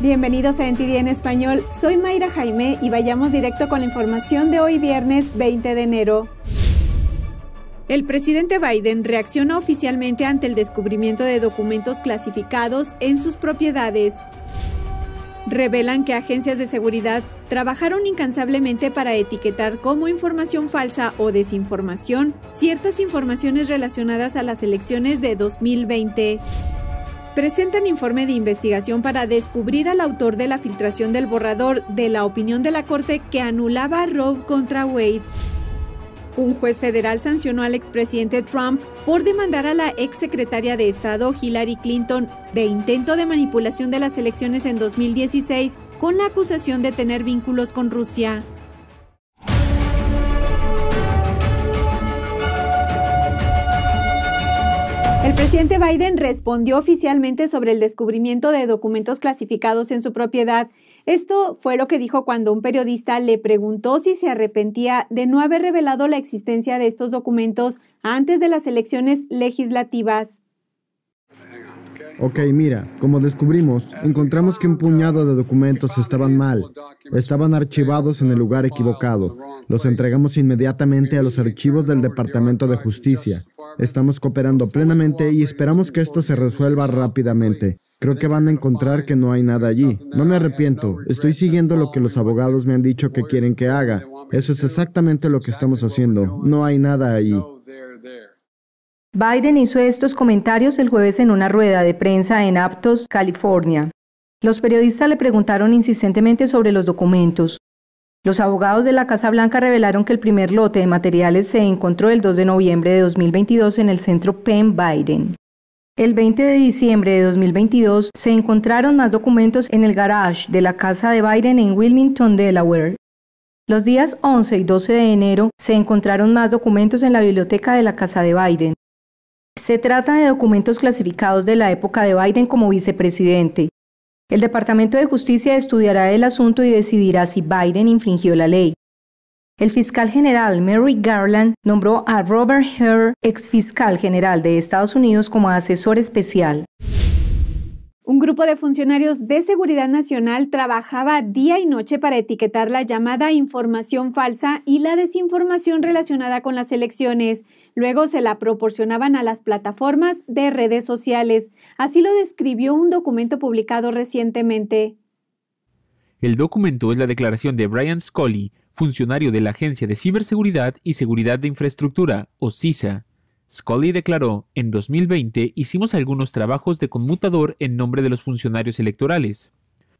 Bienvenidos a NTD en Español, soy Mayra Jaime y vayamos directo con la información de hoy viernes 20 de enero. El presidente Biden reacciona oficialmente ante el descubrimiento de documentos clasificados en sus propiedades. Revelan que agencias de seguridad trabajaron incansablemente para etiquetar como información falsa o desinformación ciertas informaciones relacionadas a las elecciones de 2020 presentan informe de investigación para descubrir al autor de la filtración del borrador de la opinión de la Corte que anulaba Roe contra Wade. Un juez federal sancionó al expresidente Trump por demandar a la exsecretaria de Estado Hillary Clinton de intento de manipulación de las elecciones en 2016 con la acusación de tener vínculos con Rusia. El presidente Biden respondió oficialmente sobre el descubrimiento de documentos clasificados en su propiedad. Esto fue lo que dijo cuando un periodista le preguntó si se arrepentía de no haber revelado la existencia de estos documentos antes de las elecciones legislativas. Ok, mira, como descubrimos, encontramos que un puñado de documentos estaban mal, estaban archivados en el lugar equivocado. Los entregamos inmediatamente a los archivos del Departamento de Justicia. Estamos cooperando plenamente y esperamos que esto se resuelva rápidamente. Creo que van a encontrar que no hay nada allí. No me arrepiento. Estoy siguiendo lo que los abogados me han dicho que quieren que haga. Eso es exactamente lo que estamos haciendo. No hay nada allí. Biden hizo estos comentarios el jueves en una rueda de prensa en Aptos, California. Los periodistas le preguntaron insistentemente sobre los documentos. Los abogados de la Casa Blanca revelaron que el primer lote de materiales se encontró el 2 de noviembre de 2022 en el centro Penn Biden. El 20 de diciembre de 2022 se encontraron más documentos en el garage de la casa de Biden en Wilmington, Delaware. Los días 11 y 12 de enero se encontraron más documentos en la biblioteca de la casa de Biden. Se trata de documentos clasificados de la época de Biden como vicepresidente, el Departamento de Justicia estudiará el asunto y decidirá si Biden infringió la ley. El fiscal general Mary Garland nombró a Robert ex fiscal general de Estados Unidos, como asesor especial. Un grupo de funcionarios de Seguridad Nacional trabajaba día y noche para etiquetar la llamada información falsa y la desinformación relacionada con las elecciones. Luego se la proporcionaban a las plataformas de redes sociales. Así lo describió un documento publicado recientemente. El documento es la declaración de Brian Scully, funcionario de la Agencia de Ciberseguridad y Seguridad de Infraestructura, o CISA. Scully declaró, en 2020 hicimos algunos trabajos de conmutador en nombre de los funcionarios electorales.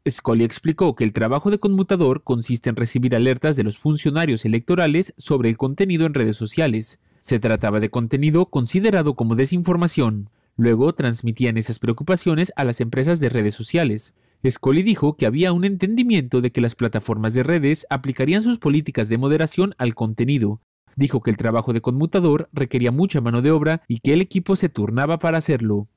Scully explicó que el trabajo de conmutador consiste en recibir alertas de los funcionarios electorales sobre el contenido en redes sociales, se trataba de contenido considerado como desinformación. Luego transmitían esas preocupaciones a las empresas de redes sociales. Scully dijo que había un entendimiento de que las plataformas de redes aplicarían sus políticas de moderación al contenido. Dijo que el trabajo de conmutador requería mucha mano de obra y que el equipo se turnaba para hacerlo.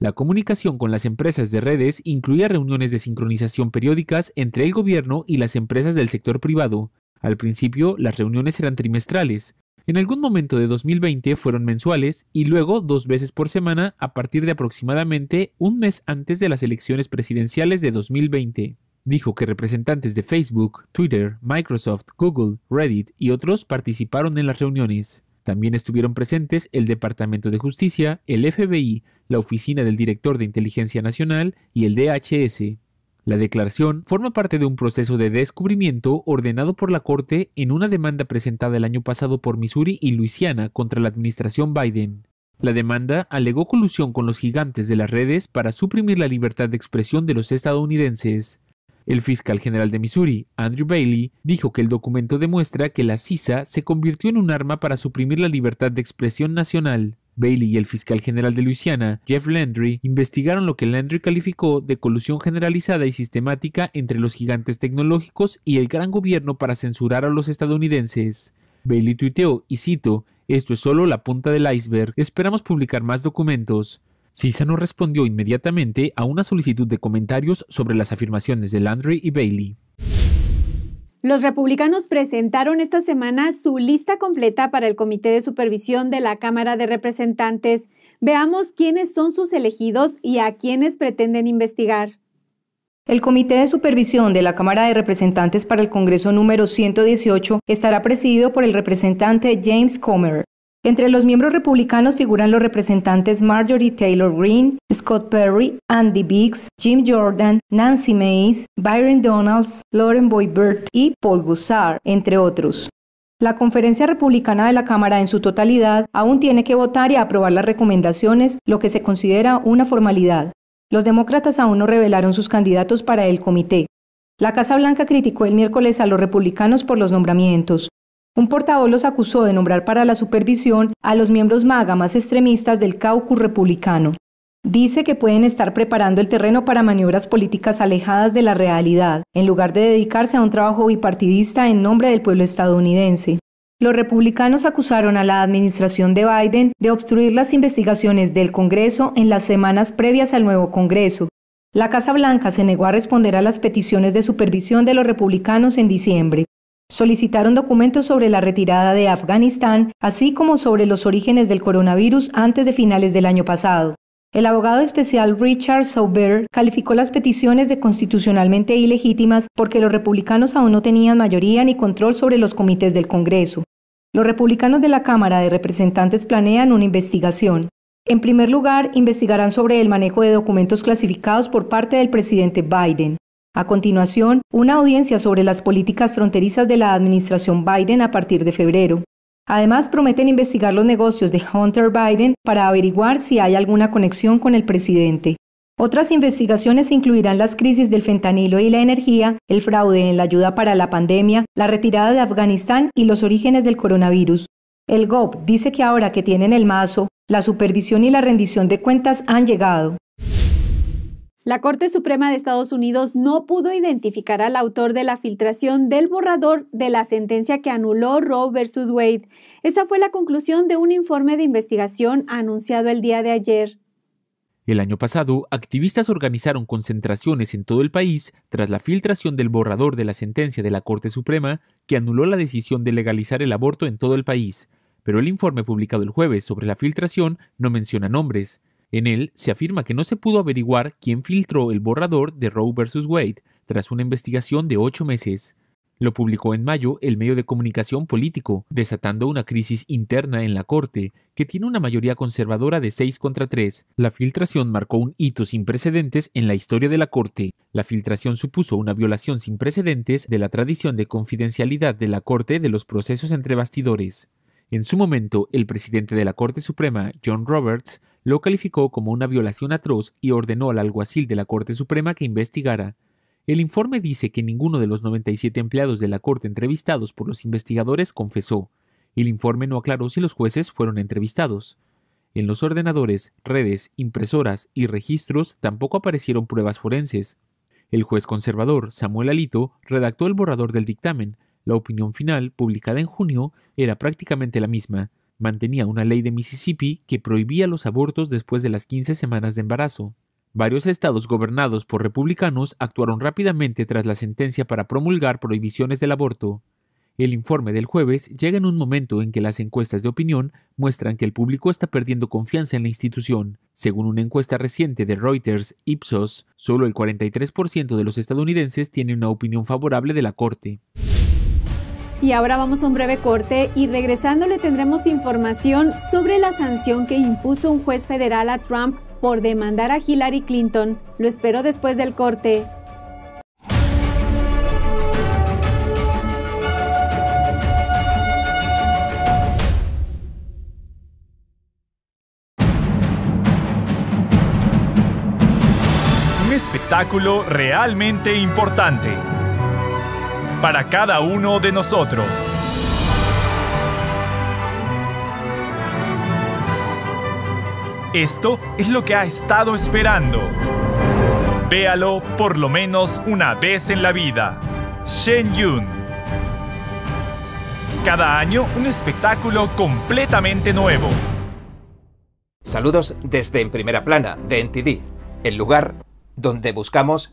La comunicación con las empresas de redes incluía reuniones de sincronización periódicas entre el gobierno y las empresas del sector privado. Al principio, las reuniones eran trimestrales. En algún momento de 2020 fueron mensuales y luego dos veces por semana a partir de aproximadamente un mes antes de las elecciones presidenciales de 2020. Dijo que representantes de Facebook, Twitter, Microsoft, Google, Reddit y otros participaron en las reuniones. También estuvieron presentes el Departamento de Justicia, el FBI, la Oficina del Director de Inteligencia Nacional y el DHS. La declaración forma parte de un proceso de descubrimiento ordenado por la Corte en una demanda presentada el año pasado por Missouri y Luisiana contra la administración Biden. La demanda alegó colusión con los gigantes de las redes para suprimir la libertad de expresión de los estadounidenses. El fiscal general de Missouri, Andrew Bailey, dijo que el documento demuestra que la CISA se convirtió en un arma para suprimir la libertad de expresión nacional. Bailey y el fiscal general de Luisiana, Jeff Landry, investigaron lo que Landry calificó de colusión generalizada y sistemática entre los gigantes tecnológicos y el gran gobierno para censurar a los estadounidenses. Bailey tuiteó, y cito, esto es solo la punta del iceberg, esperamos publicar más documentos. CISA no respondió inmediatamente a una solicitud de comentarios sobre las afirmaciones de Landry y Bailey. Los republicanos presentaron esta semana su lista completa para el Comité de Supervisión de la Cámara de Representantes. Veamos quiénes son sus elegidos y a quiénes pretenden investigar. El Comité de Supervisión de la Cámara de Representantes para el Congreso número 118 estará presidido por el representante James Comer. Entre los miembros republicanos figuran los representantes Marjorie Taylor Greene, Scott Perry, Andy Biggs, Jim Jordan, Nancy Mays, Byron Donalds, Lauren Boybert y Paul Gussard, entre otros. La conferencia republicana de la Cámara en su totalidad aún tiene que votar y aprobar las recomendaciones, lo que se considera una formalidad. Los demócratas aún no revelaron sus candidatos para el comité. La Casa Blanca criticó el miércoles a los republicanos por los nombramientos. Un portavoz los acusó de nombrar para la supervisión a los miembros MAGA más extremistas del caucus republicano. Dice que pueden estar preparando el terreno para maniobras políticas alejadas de la realidad, en lugar de dedicarse a un trabajo bipartidista en nombre del pueblo estadounidense. Los republicanos acusaron a la administración de Biden de obstruir las investigaciones del Congreso en las semanas previas al nuevo Congreso. La Casa Blanca se negó a responder a las peticiones de supervisión de los republicanos en diciembre solicitaron documentos sobre la retirada de Afganistán, así como sobre los orígenes del coronavirus antes de finales del año pasado. El abogado especial Richard Sauber calificó las peticiones de constitucionalmente ilegítimas porque los republicanos aún no tenían mayoría ni control sobre los comités del Congreso. Los republicanos de la Cámara de Representantes planean una investigación. En primer lugar, investigarán sobre el manejo de documentos clasificados por parte del presidente Biden. A continuación, una audiencia sobre las políticas fronterizas de la administración Biden a partir de febrero. Además, prometen investigar los negocios de Hunter Biden para averiguar si hay alguna conexión con el presidente. Otras investigaciones incluirán las crisis del fentanilo y la energía, el fraude en la ayuda para la pandemia, la retirada de Afganistán y los orígenes del coronavirus. El GOP dice que ahora que tienen el mazo, la supervisión y la rendición de cuentas han llegado. La Corte Suprema de Estados Unidos no pudo identificar al autor de la filtración del borrador de la sentencia que anuló Roe versus Wade. Esa fue la conclusión de un informe de investigación anunciado el día de ayer. El año pasado, activistas organizaron concentraciones en todo el país tras la filtración del borrador de la sentencia de la Corte Suprema que anuló la decisión de legalizar el aborto en todo el país, pero el informe publicado el jueves sobre la filtración no menciona nombres. En él se afirma que no se pudo averiguar quién filtró el borrador de Roe vs. Wade tras una investigación de ocho meses. Lo publicó en mayo el medio de comunicación político, desatando una crisis interna en la Corte, que tiene una mayoría conservadora de 6 contra tres. La filtración marcó un hito sin precedentes en la historia de la Corte. La filtración supuso una violación sin precedentes de la tradición de confidencialidad de la Corte de los procesos entre bastidores. En su momento, el presidente de la Corte Suprema, John Roberts, lo calificó como una violación atroz y ordenó al alguacil de la Corte Suprema que investigara. El informe dice que ninguno de los 97 empleados de la Corte entrevistados por los investigadores confesó. El informe no aclaró si los jueces fueron entrevistados. En los ordenadores, redes, impresoras y registros tampoco aparecieron pruebas forenses. El juez conservador, Samuel Alito, redactó el borrador del dictamen, la opinión final, publicada en junio, era prácticamente la misma. Mantenía una ley de Mississippi que prohibía los abortos después de las 15 semanas de embarazo. Varios estados gobernados por republicanos actuaron rápidamente tras la sentencia para promulgar prohibiciones del aborto. El informe del jueves llega en un momento en que las encuestas de opinión muestran que el público está perdiendo confianza en la institución. Según una encuesta reciente de Reuters Ipsos, solo el 43% de los estadounidenses tiene una opinión favorable de la Corte. Y ahora vamos a un breve corte y regresando le tendremos información sobre la sanción que impuso un juez federal a Trump por demandar a Hillary Clinton. Lo espero después del corte. Un espectáculo realmente importante para cada uno de nosotros. Esto es lo que ha estado esperando. Véalo por lo menos una vez en la vida. Shen Yun. Cada año un espectáculo completamente nuevo. Saludos desde En Primera Plana de NTD, el lugar donde buscamos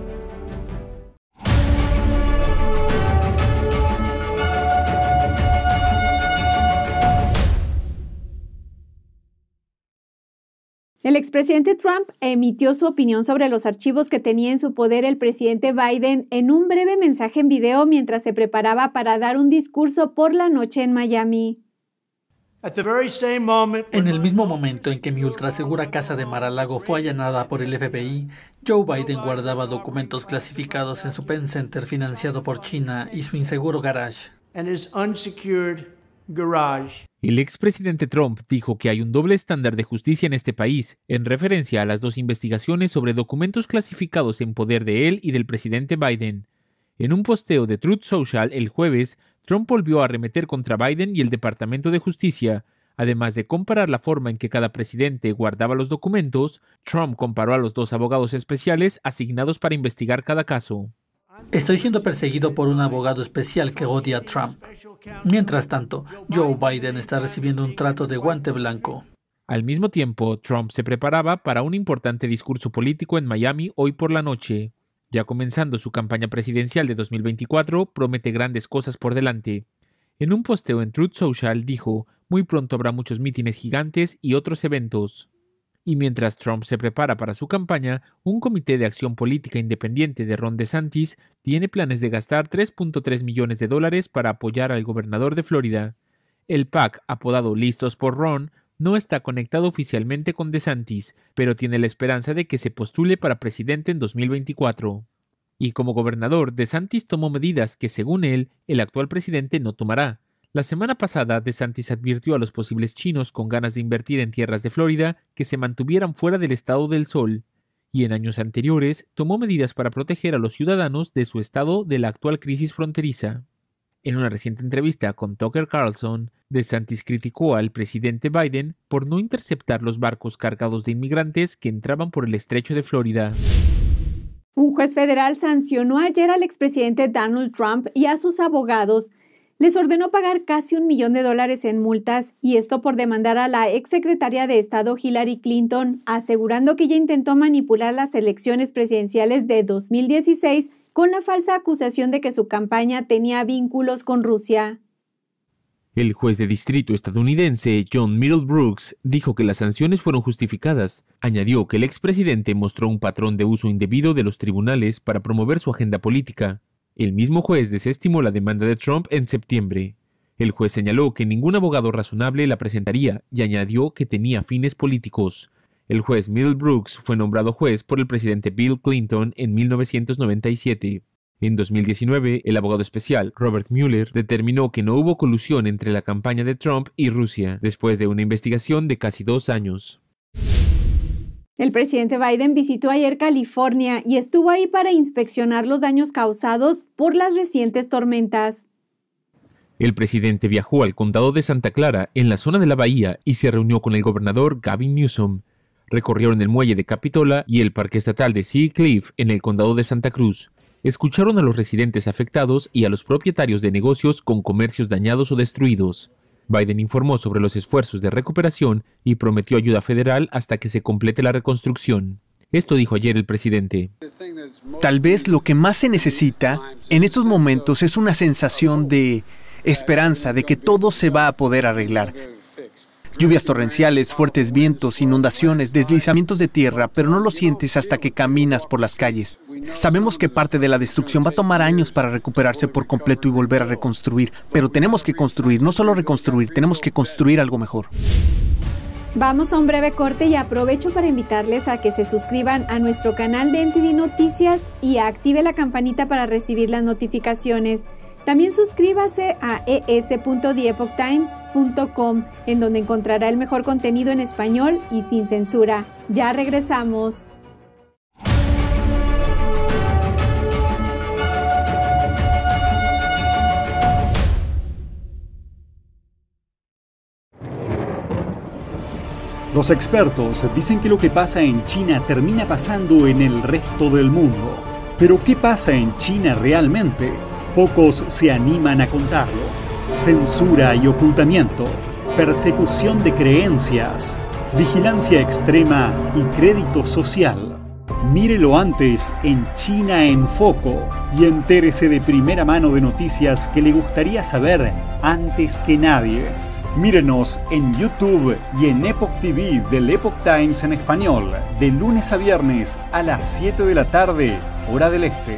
El expresidente Trump emitió su opinión sobre los archivos que tenía en su poder el presidente Biden en un breve mensaje en video mientras se preparaba para dar un discurso por la noche en Miami. En el mismo momento en que mi ultrasegura casa de Mar-a-Lago fue allanada por el FBI, Joe Biden guardaba documentos clasificados en su pen Center financiado por China y su inseguro garage. El expresidente Trump dijo que hay un doble estándar de justicia en este país, en referencia a las dos investigaciones sobre documentos clasificados en poder de él y del presidente Biden. En un posteo de Truth Social el jueves, Trump volvió a arremeter contra Biden y el Departamento de Justicia. Además de comparar la forma en que cada presidente guardaba los documentos, Trump comparó a los dos abogados especiales asignados para investigar cada caso. Estoy siendo perseguido por un abogado especial que odia a Trump. Mientras tanto, Joe Biden está recibiendo un trato de guante blanco. Al mismo tiempo, Trump se preparaba para un importante discurso político en Miami hoy por la noche. Ya comenzando su campaña presidencial de 2024, promete grandes cosas por delante. En un posteo en Truth Social dijo, muy pronto habrá muchos mítines gigantes y otros eventos. Y mientras Trump se prepara para su campaña, un comité de acción política independiente de Ron DeSantis tiene planes de gastar 3.3 millones de dólares para apoyar al gobernador de Florida. El PAC, apodado Listos por Ron, no está conectado oficialmente con DeSantis, pero tiene la esperanza de que se postule para presidente en 2024. Y como gobernador, DeSantis tomó medidas que, según él, el actual presidente no tomará, la semana pasada, DeSantis advirtió a los posibles chinos con ganas de invertir en tierras de Florida que se mantuvieran fuera del estado del sol, y en años anteriores tomó medidas para proteger a los ciudadanos de su estado de la actual crisis fronteriza. En una reciente entrevista con Tucker Carlson, DeSantis criticó al presidente Biden por no interceptar los barcos cargados de inmigrantes que entraban por el estrecho de Florida. Un juez federal sancionó ayer al expresidente Donald Trump y a sus abogados les ordenó pagar casi un millón de dólares en multas, y esto por demandar a la exsecretaria de Estado Hillary Clinton, asegurando que ella intentó manipular las elecciones presidenciales de 2016 con la falsa acusación de que su campaña tenía vínculos con Rusia. El juez de distrito estadounidense John Middlebrooks dijo que las sanciones fueron justificadas. Añadió que el expresidente mostró un patrón de uso indebido de los tribunales para promover su agenda política. El mismo juez desestimó la demanda de Trump en septiembre. El juez señaló que ningún abogado razonable la presentaría y añadió que tenía fines políticos. El juez Brooks fue nombrado juez por el presidente Bill Clinton en 1997. En 2019, el abogado especial Robert Mueller determinó que no hubo colusión entre la campaña de Trump y Rusia, después de una investigación de casi dos años. El presidente Biden visitó ayer California y estuvo ahí para inspeccionar los daños causados por las recientes tormentas. El presidente viajó al condado de Santa Clara, en la zona de la bahía, y se reunió con el gobernador Gavin Newsom. Recorrieron el muelle de Capitola y el parque estatal de Sea Cliff, en el condado de Santa Cruz. Escucharon a los residentes afectados y a los propietarios de negocios con comercios dañados o destruidos. Biden informó sobre los esfuerzos de recuperación y prometió ayuda federal hasta que se complete la reconstrucción. Esto dijo ayer el presidente. Tal vez lo que más se necesita en estos momentos es una sensación de esperanza de que todo se va a poder arreglar, Lluvias torrenciales, fuertes vientos, inundaciones, deslizamientos de tierra, pero no lo sientes hasta que caminas por las calles. Sabemos que parte de la destrucción va a tomar años para recuperarse por completo y volver a reconstruir, pero tenemos que construir, no solo reconstruir, tenemos que construir algo mejor. Vamos a un breve corte y aprovecho para invitarles a que se suscriban a nuestro canal de NTD Noticias y active la campanita para recibir las notificaciones. También suscríbase a es.theepochtimes.com, en donde encontrará el mejor contenido en español y sin censura. Ya regresamos. Los expertos dicen que lo que pasa en China termina pasando en el resto del mundo. Pero ¿qué pasa en China realmente? pocos se animan a contarlo, censura y ocultamiento, persecución de creencias, vigilancia extrema y crédito social. Mírelo antes en China en Foco y entérese de primera mano de noticias que le gustaría saber antes que nadie. Mírenos en YouTube y en Epoch TV del Epoch Times en español, de lunes a viernes a las 7 de la tarde, hora del este.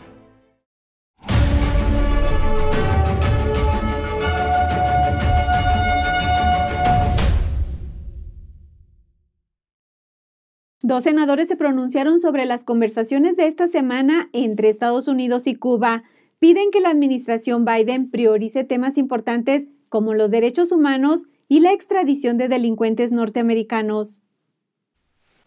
Dos senadores se pronunciaron sobre las conversaciones de esta semana entre Estados Unidos y Cuba. Piden que la administración Biden priorice temas importantes como los derechos humanos y la extradición de delincuentes norteamericanos.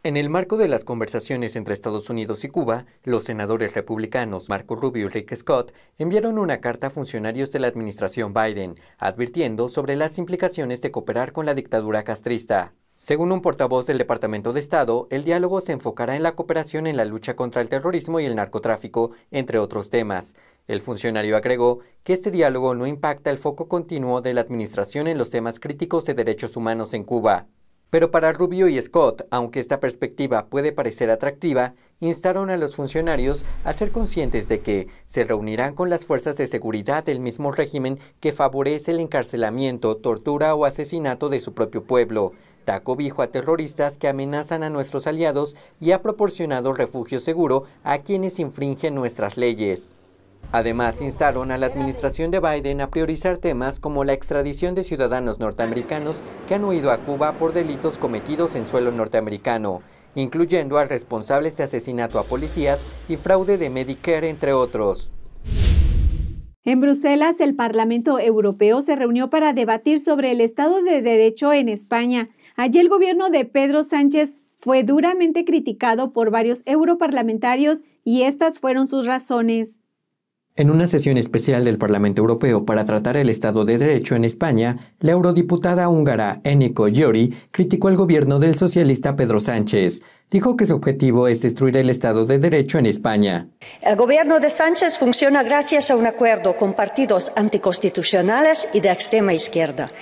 En el marco de las conversaciones entre Estados Unidos y Cuba, los senadores republicanos Marco Rubio y Rick Scott enviaron una carta a funcionarios de la administración Biden, advirtiendo sobre las implicaciones de cooperar con la dictadura castrista. Según un portavoz del Departamento de Estado, el diálogo se enfocará en la cooperación en la lucha contra el terrorismo y el narcotráfico, entre otros temas. El funcionario agregó que este diálogo no impacta el foco continuo de la Administración en los temas críticos de derechos humanos en Cuba. Pero para Rubio y Scott, aunque esta perspectiva puede parecer atractiva, instaron a los funcionarios a ser conscientes de que se reunirán con las fuerzas de seguridad del mismo régimen que favorece el encarcelamiento, tortura o asesinato de su propio pueblo. Taco cobijo a terroristas que amenazan a nuestros aliados y ha proporcionado refugio seguro a quienes infringen nuestras leyes. Además, instaron a la administración de Biden a priorizar temas como la extradición de ciudadanos norteamericanos que han huido a Cuba por delitos cometidos en suelo norteamericano, incluyendo a responsables de asesinato a policías y fraude de Medicare, entre otros. En Bruselas, el Parlamento Europeo se reunió para debatir sobre el Estado de Derecho en España. Allí el gobierno de Pedro Sánchez fue duramente criticado por varios europarlamentarios y estas fueron sus razones. En una sesión especial del Parlamento Europeo para tratar el Estado de Derecho en España, la eurodiputada húngara Eniko Giori criticó al gobierno del socialista Pedro Sánchez, dijo que su objetivo es destruir el Estado de Derecho en España. El gobierno de Sánchez funciona gracias a un acuerdo con partidos anticonstitucionales y de extrema izquierda.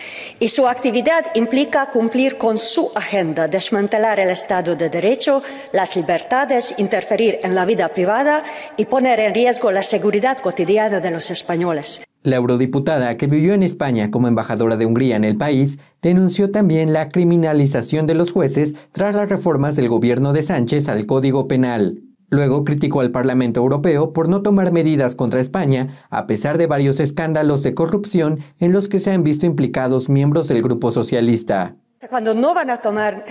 Y su actividad implica cumplir con su agenda, desmantelar el Estado de Derecho, las libertades, interferir en la vida privada y poner en riesgo la seguridad cotidiana de los españoles. La eurodiputada, que vivió en España como embajadora de Hungría en el país, denunció también la criminalización de los jueces tras las reformas del gobierno de Sánchez al Código Penal. Luego criticó al Parlamento Europeo por no tomar medidas contra España, a pesar de varios escándalos de corrupción en los que se han visto implicados miembros del Grupo Socialista. Cuando no van a tomar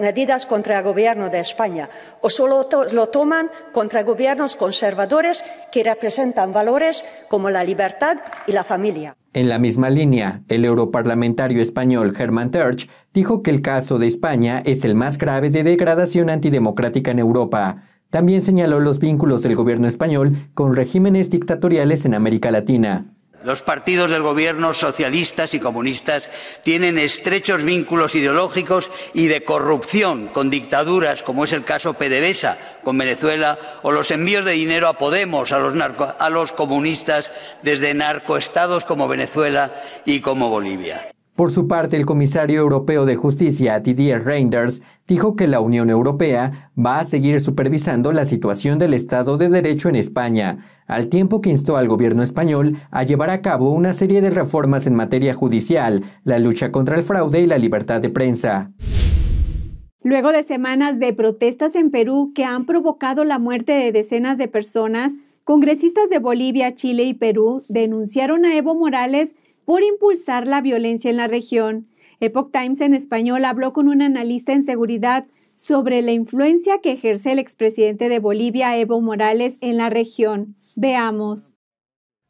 medidas contra el gobierno de España o solo lo toman contra gobiernos conservadores que representan valores como la libertad y la familia. En la misma línea, el europarlamentario español Germán Terch dijo que el caso de España es el más grave de degradación antidemocrática en Europa. También señaló los vínculos del gobierno español con regímenes dictatoriales en América Latina. Los partidos del gobierno socialistas y comunistas tienen estrechos vínculos ideológicos y de corrupción con dictaduras, como es el caso PDVSA con Venezuela, o los envíos de dinero a Podemos, a los, comunistas, desde narcoestados como Venezuela y como Bolivia. Por su parte, el comisario europeo de justicia, Didier Reinders, dijo que la Unión Europea va a seguir supervisando la situación del Estado de Derecho en España, al tiempo que instó al gobierno español a llevar a cabo una serie de reformas en materia judicial, la lucha contra el fraude y la libertad de prensa. Luego de semanas de protestas en Perú que han provocado la muerte de decenas de personas, congresistas de Bolivia, Chile y Perú denunciaron a Evo Morales por impulsar la violencia en la región. Epoch Times en español habló con un analista en seguridad sobre la influencia que ejerce el expresidente de Bolivia, Evo Morales, en la región. Veamos.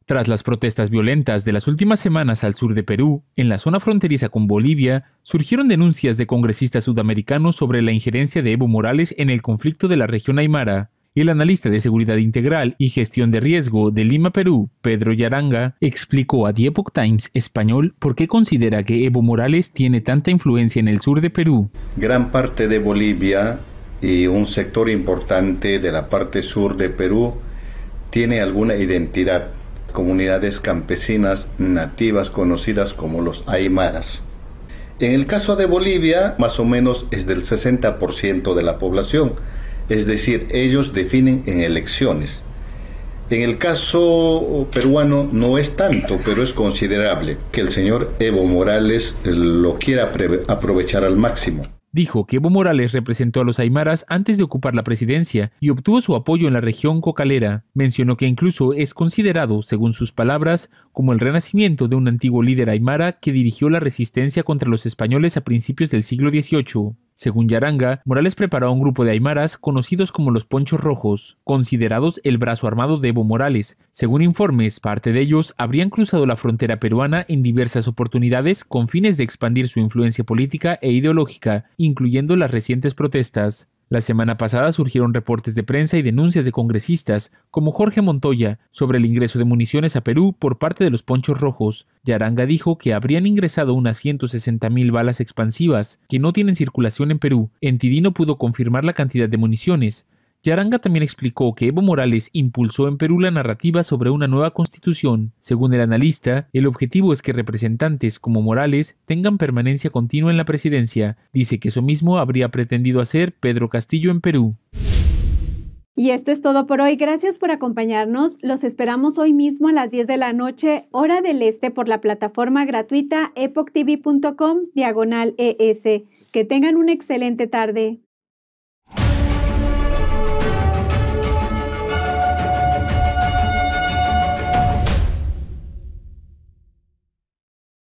Tras las protestas violentas de las últimas semanas al sur de Perú, en la zona fronteriza con Bolivia, surgieron denuncias de congresistas sudamericanos sobre la injerencia de Evo Morales en el conflicto de la región Aymara el analista de seguridad integral y gestión de riesgo de Lima, Perú, Pedro Yaranga, explicó a The Times español por qué considera que Evo Morales tiene tanta influencia en el sur de Perú. Gran parte de Bolivia y un sector importante de la parte sur de Perú tiene alguna identidad, comunidades campesinas nativas conocidas como los aymaras. En el caso de Bolivia, más o menos es del 60% de la población, es decir, ellos definen en elecciones. En el caso peruano no es tanto, pero es considerable que el señor Evo Morales eh, lo quiera aprovechar al máximo. Dijo que Evo Morales representó a los aymaras antes de ocupar la presidencia y obtuvo su apoyo en la región cocalera. Mencionó que incluso es considerado, según sus palabras, como el renacimiento de un antiguo líder aymara que dirigió la resistencia contra los españoles a principios del siglo XVIII. Según Yaranga, Morales preparó a un grupo de aymaras conocidos como los Ponchos Rojos, considerados el brazo armado de Evo Morales. Según informes, parte de ellos habrían cruzado la frontera peruana en diversas oportunidades con fines de expandir su influencia política e ideológica, incluyendo las recientes protestas. La semana pasada surgieron reportes de prensa y denuncias de congresistas como Jorge Montoya sobre el ingreso de municiones a Perú por parte de los Ponchos Rojos. Yaranga dijo que habrían ingresado unas 160.000 balas expansivas que no tienen circulación en Perú. Entidino pudo confirmar la cantidad de municiones, Yaranga también explicó que Evo Morales impulsó en Perú la narrativa sobre una nueva constitución. Según el analista, el objetivo es que representantes como Morales tengan permanencia continua en la presidencia. Dice que eso mismo habría pretendido hacer Pedro Castillo en Perú. Y esto es todo por hoy. Gracias por acompañarnos. Los esperamos hoy mismo a las 10 de la noche, hora del este, por la plataforma gratuita epochtv.com diagonal ES. Que tengan una excelente tarde.